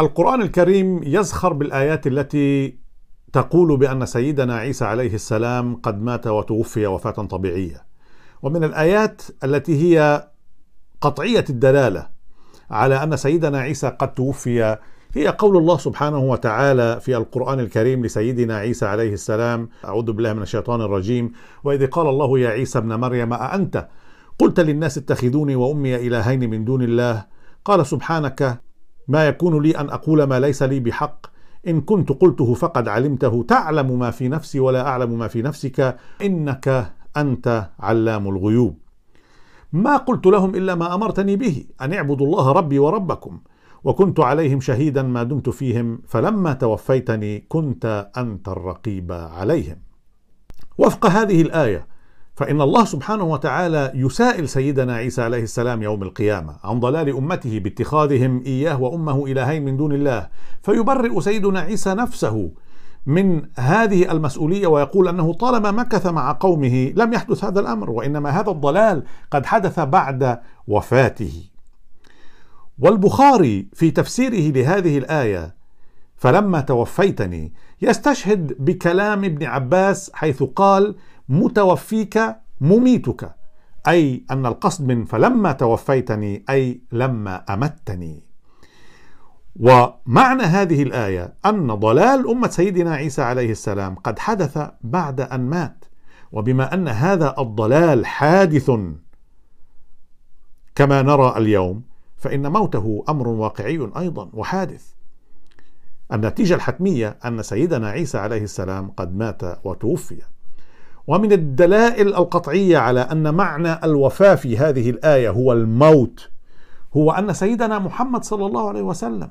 القرآن الكريم يزخر بالآيات التي تقول بأن سيدنا عيسى عليه السلام قد مات وتوفي وفاة طبيعية ومن الآيات التي هي قطعية الدلالة على أن سيدنا عيسى قد توفي هي قول الله سبحانه وتعالى في القرآن الكريم لسيدنا عيسى عليه السلام أعوذ بالله من الشيطان الرجيم وإذ قال الله يا عيسى ابن مريم أأنت قلت للناس اتخذوني وأمي إلهين من دون الله قال سبحانك ما يكون لي أن أقول ما ليس لي بحق إن كنت قلته فقد علمته تعلم ما في نفسي ولا أعلم ما في نفسك إنك أنت علام الغيوب ما قلت لهم إلا ما أمرتني به أن اعبدوا الله ربي وربكم وكنت عليهم شهيدا ما دمت فيهم فلما توفيتني كنت أنت الرقيب عليهم وفق هذه الآية فإن الله سبحانه وتعالى يسائل سيدنا عيسى عليه السلام يوم القيامة عن ضلال أمته باتخاذهم إياه وأمه إلهين من دون الله فيبرئ سيدنا عيسى نفسه من هذه المسؤولية ويقول أنه طالما مكث مع قومه لم يحدث هذا الأمر وإنما هذا الضلال قد حدث بعد وفاته والبخاري في تفسيره لهذه الآية فلما توفيتني يستشهد بكلام ابن عباس حيث قال متوفيك مميتك أي أن القصد من فلما توفيتني أي لما أمتني ومعنى هذه الآية أن ضلال أمة سيدنا عيسى عليه السلام قد حدث بعد أن مات وبما أن هذا الضلال حادث كما نرى اليوم فإن موته أمر واقعي أيضا وحادث النتيجة الحتمية أن سيدنا عيسى عليه السلام قد مات وتوفي ومن الدلائل القطعية على أن معنى الوفاة في هذه الآية هو الموت هو أن سيدنا محمد صلى الله عليه وسلم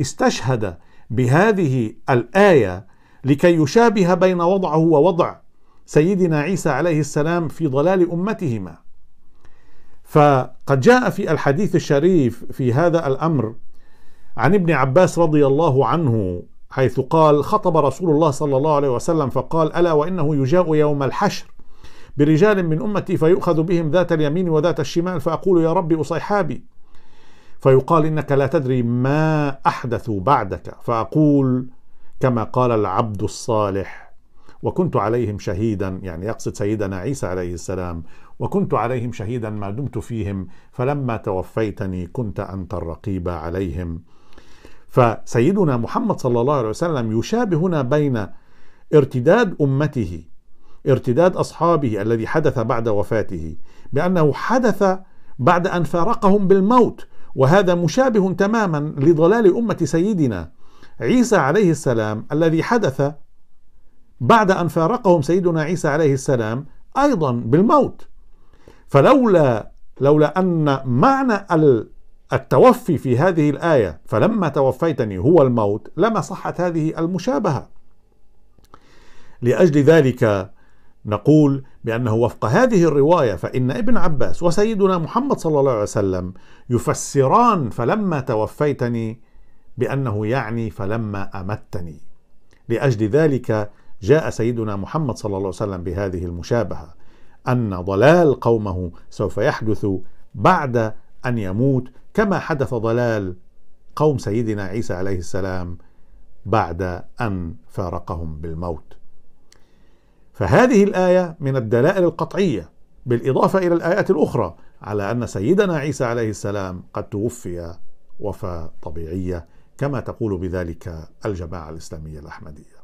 استشهد بهذه الآية لكي يشابه بين وضعه ووضع سيدنا عيسى عليه السلام في ضلال أمتهما فقد جاء في الحديث الشريف في هذا الأمر عن ابن عباس رضي الله عنه حيث قال خطب رسول الله صلى الله عليه وسلم فقال ألا وإنه يجاء يوم الحشر برجال من أمتي فيؤخذ بهم ذات اليمين وذات الشمال فأقول يا ربي أصيحابي فيقال إنك لا تدري ما أحدث بعدك فأقول كما قال العبد الصالح وكنت عليهم شهيدا يعني يقصد سيدنا عيسى عليه السلام وكنت عليهم شهيدا ما دمت فيهم فلما توفيتني كنت أنت الرقيب عليهم فسيدنا محمد صلى الله عليه وسلم يشابه هنا بين ارتداد امته ارتداد اصحابه الذي حدث بعد وفاته بانه حدث بعد ان فارقهم بالموت وهذا مشابه تماما لضلال امه سيدنا عيسى عليه السلام الذي حدث بعد ان فارقهم سيدنا عيسى عليه السلام ايضا بالموت فلولا لولا ان معنى التوفي في هذه الآية فلما توفيتني هو الموت لما صحت هذه المشابهة لأجل ذلك نقول بأنه وفق هذه الرواية فإن ابن عباس وسيدنا محمد صلى الله عليه وسلم يفسران فلما توفيتني بأنه يعني فلما أمتني لأجل ذلك جاء سيدنا محمد صلى الله عليه وسلم بهذه المشابهة أن ضلال قومه سوف يحدث بعد أن يموت كما حدث ضلال قوم سيدنا عيسى عليه السلام بعد أن فارقهم بالموت فهذه الآية من الدلائل القطعية بالإضافة إلى الآيات الأخرى على أن سيدنا عيسى عليه السلام قد توفي وفاة طبيعية كما تقول بذلك الجماعة الإسلامية الأحمدية